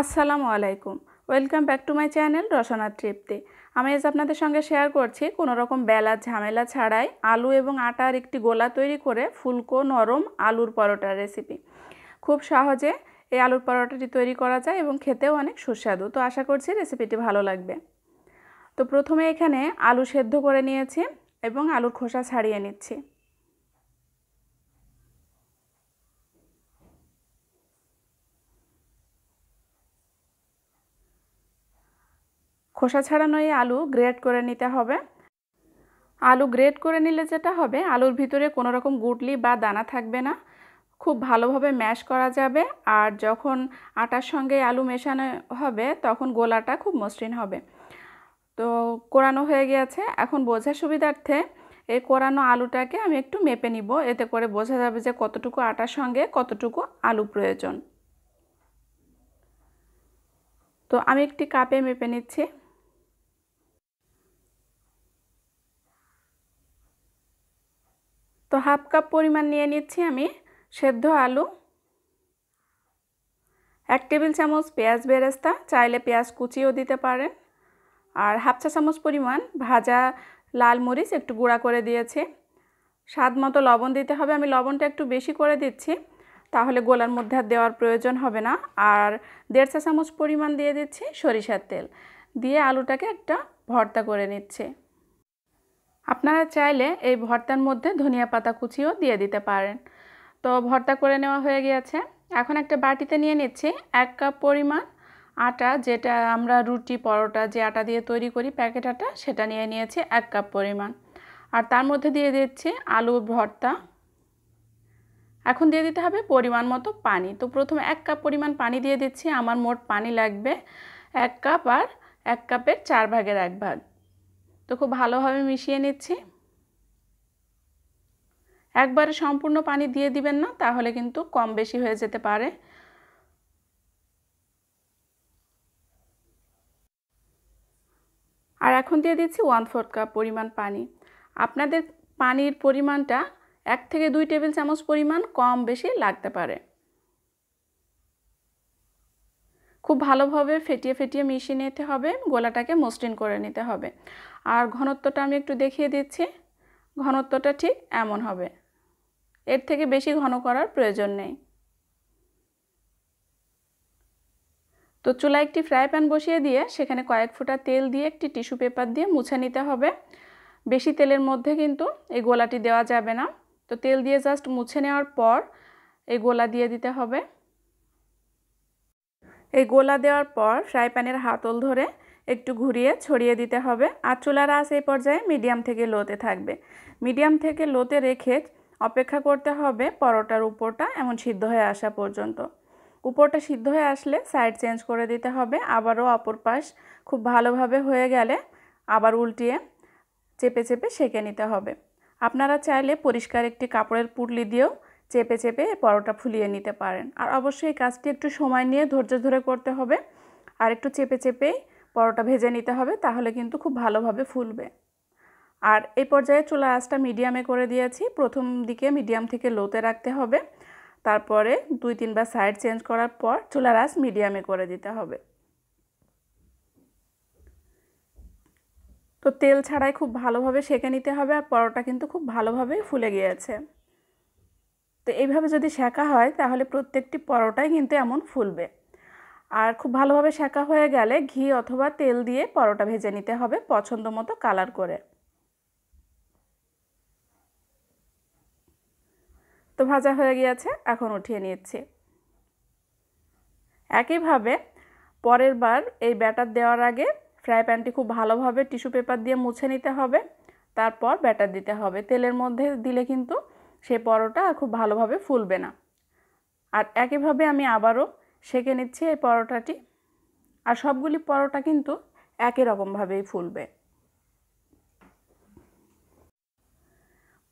আসসালামু আলাইকুম welcome back to my channel Rasna Tripti আমি আজ আপনাদের সঙ্গে শেয়ার করছি কোনো রকম বেলা ঝামেলা ছাড়াই আলু এবং আটার একটি গোলা তৈরি করে ফুলকো নরম আলুর পরোটার রেসিপি খুব সহজে এই আলুর পরোটাটি তৈরি করা যায় এবং খেতেও অনেক সুস্বাদু তো আশা করছি রেসিপিটি ভালো লাগবে তো প্রথমে এখানে আলু সেদ্ধ করে নিয়েছি এবং আলুর খোসা ছাড়িয়ে নিচ্ছি খোসা ছাড়ানো এই আলু গ্রেট করে নিতে হবে আলু গ্রেট করে নিলে যেটা হবে আলুর ভিতরে কোনো রকম গুটলি বা দানা থাকবে না খুব ভালোভাবে ম্যাশ করা যাবে আর যখন আটার সঙ্গে আলু মেশানো হবে তখন গোলাটা খুব মসৃণ হবে তো কোরানো হয়ে গিয়েছে এখন বোঝার সুবিধার্থে এই কোরানো আলুটাকে আমি একটু মেপে নিব এতে করে বোঝা যাবে যে কতটুকু আটার সঙ্গে কতটুকু আলু প্রয়োজন তো আমি একটি কাপে মেপে নিচ্ছি তো হাফ কাপ পরিমাণ নিয়ে নিচ্ছি আমি সেদ্ধ আলু এক টেবিল চামচ পেঁয়াজ বেরেস্তা চাইলে পেঁয়াজ কুচিও দিতে পারেন আর হাফ চা চামচ পরিমাণ ভাজা লাল মরিচ একটু গুঁড়া করে দিয়েছি স্বাদ মতো লবণ দিতে হবে আমি লবণটা একটু বেশি করে দিচ্ছি তাহলে গোলার মধ্যে আর দেওয়ার প্রয়োজন হবে না আর দেড় চা চামচ পরিমাণ দিয়ে দিচ্ছি সরিষার তেল দিয়ে আলুটাকে একটা ভর্তা করে নিচ্ছে আপনারা চাইলে এই ভর্তার মধ্যে ধনিয়া পাতা কুচিও দিয়ে দিতে পারেন তো ভর্তা করে নেওয়া হয়ে গিয়েছে এখন একটা বাটিতে নিয়ে নিচ্ছি এক কাপ পরিমাণ আটা যেটা আমরা রুটি পরোটা যে আটা দিয়ে তৈরি করি প্যাকেট আটা সেটা নিয়ে নিয়েছি এক কাপ পরিমাণ আর তার মধ্যে দিয়ে দিচ্ছি আলু ভর্তা এখন দিয়ে দিতে হবে পরিমাণ মতো পানি তো প্রথমে এক কাপ পরিমাণ পানি দিয়ে দিচ্ছি আমার মোট পানি লাগবে এক কাপ আর এক কাপের চার ভাগের এক ভাগ তো খুব ভালোভাবে মিশিয়ে নিচ্ছি একবারে সম্পূর্ণ পানি দিয়ে দিবেন না তাহলে কিন্তু কম বেশি হয়ে যেতে পারে আর এখন দিয়ে দিচ্ছি ওয়ান ফোর্থ কাপ পরিমাণ পানি আপনাদের পানির পরিমাণটা এক থেকে দুই টেবিল চামচ পরিমাণ কম বেশি লাগতে পারে খুব ভালোভাবে ফেটিয়ে ফেটিয়ে মিশিয়ে নিতে হবে গোলাটাকে মসৃণ করে নিতে হবে আর ঘনত্বটা আমি একটু দেখিয়ে দিচ্ছি ঘনত্বটা ঠিক এমন হবে এর থেকে বেশি ঘন করার প্রয়োজন নেই তো চুলা একটি ফ্রাই প্যান বসিয়ে দিয়ে সেখানে কয়েক ফোঁটা তেল দিয়ে একটি টিস্যু পেপার দিয়ে মুছে নিতে হবে বেশি তেলের মধ্যে কিন্তু এই গোলাটি দেওয়া যাবে না তো তেল দিয়ে জাস্ট মুছে নেওয়ার পর এই গোলা দিয়ে দিতে হবে এই গোলা দেওয়ার পর ফ্রাই প্যানের হাতল ধরে একটু ঘুরিয়ে ছড়িয়ে দিতে হবে আর চুলার আঁচ এই পর্যায়ে মিডিয়াম থেকে লোতে থাকবে মিডিয়াম থেকে লোতে রেখে অপেক্ষা করতে হবে পরোটার উপরটা এমন সিদ্ধ হয়ে আসা পর্যন্ত উপরটা সিদ্ধ হয়ে আসলে সাইড চেঞ্জ করে দিতে হবে আবারও অপর পাশ খুব ভালোভাবে হয়ে গেলে আবার উল্টিয়ে চেপে চেপে সেঁকে নিতে হবে আপনারা চাইলে পরিষ্কার একটি কাপড়ের পুটলি দিয়েও চেপে চেপে পরোটা ফুলিয়ে নিতে পারেন আর অবশ্যই এই কাজটি একটু সময় নিয়ে ধৈর্য ধরে করতে হবে আর একটু চেপে চেপেই পরোটা ভেজে নিতে হবে তাহলে কিন্তু খুব ভালোভাবে ফুলবে আর এই পর্যায়ে চুলা আঁচটা মিডিয়ামে করে দিয়েছি প্রথম দিকে মিডিয়াম থেকে লোতে রাখতে হবে তারপরে দুই তিনবার সাইড চেঞ্জ করার পর চুলার আঁচ মিডিয়ামে করে দিতে হবে তো তেল ছাড়াই খুব ভালোভাবে সেঁকে নিতে হবে আর পরোটা কিন্তু খুব ভালোভাবেই ফুলে গিয়েছে তো এইভাবে যদি শেখা হয় তাহলে প্রত্যেকটি পরোটাই কিন্তু এমন ফুলবে আর খুব ভালোভাবে শেখা হয়ে গেলে ঘি অথবা তেল দিয়ে পরোটা ভেজে নিতে হবে পছন্দ মতো কালার করে তো ভাজা হয়ে গিয়েছে এখন উঠিয়ে নিচ্ছি একইভাবে পরের বার এই ব্যাটার দেওয়ার আগে ফ্রাই প্যানটি খুব ভালোভাবে টিস্যু পেপার দিয়ে মুছে নিতে হবে তারপর ব্যাটার দিতে হবে তেলের মধ্যে দিলে কিন্তু সে পরোটা খুব ভালোভাবে ফুলবে না আর একইভাবে আমি আবারও সেঁকে নিচ্ছি এই পরোটাটি আর সবগুলি পরোটা কিন্তু একই রকমভাবেই ফুলবে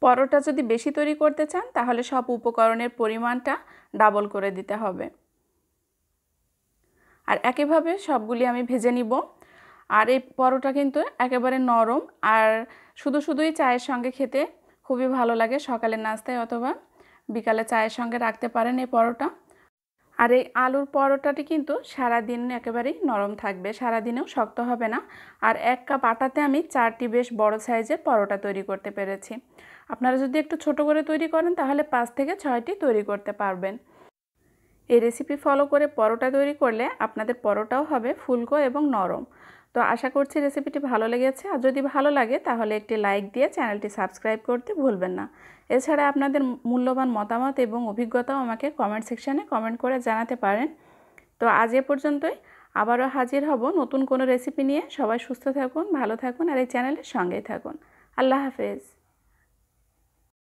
পরোটা যদি বেশি তৈরি করতে চান তাহলে সব উপকরণের পরিমাণটা ডাবল করে দিতে হবে আর একইভাবে সবগুলি আমি ভেজে নিব আর এই পরোটা কিন্তু একেবারে নরম আর শুধু শুধুই চায়ের সঙ্গে খেতে খুবই ভালো লাগে সকালের নাস্তায় অথবা বিকালে চায়ের সঙ্গে রাখতে পারেন এই পরোটা আর এই আলুর পরোটাটি কিন্তু সারাদিন একেবারেই নরম থাকবে সারাদিনেও শক্ত হবে না আর এক কাপ আটাতে আমি চারটি বেশ বড় সাইজের পরোটা তৈরি করতে পেরেছি আপনারা যদি একটু ছোট করে তৈরি করেন তাহলে পাঁচ থেকে ছয়টি তৈরি করতে পারবেন এই রেসিপি ফলো করে পরোটা তৈরি করলে আপনাদের পরোটাও হবে ফুলকো এবং নরম তো আশা করছি রেসিপিটি ভালো লেগেছে আর যদি ভালো লাগে তাহলে একটি লাইক দিয়ে চ্যানেলটি সাবস্ক্রাইব করতে ভুলবেন না এছাড়া আপনাদের মূল্যবান মতামত এবং অভিজ্ঞতাও আমাকে কমেন্ট সেকশানে কমেন্ট করে জানাতে পারেন তো আজ এ পর্যন্তই আবারও হাজির হব নতুন কোনো রেসিপি নিয়ে সবাই সুস্থ থাকুন ভালো থাকুন আর এই চ্যানেলের সঙ্গেই থাকুন আল্লাহ হাফেজ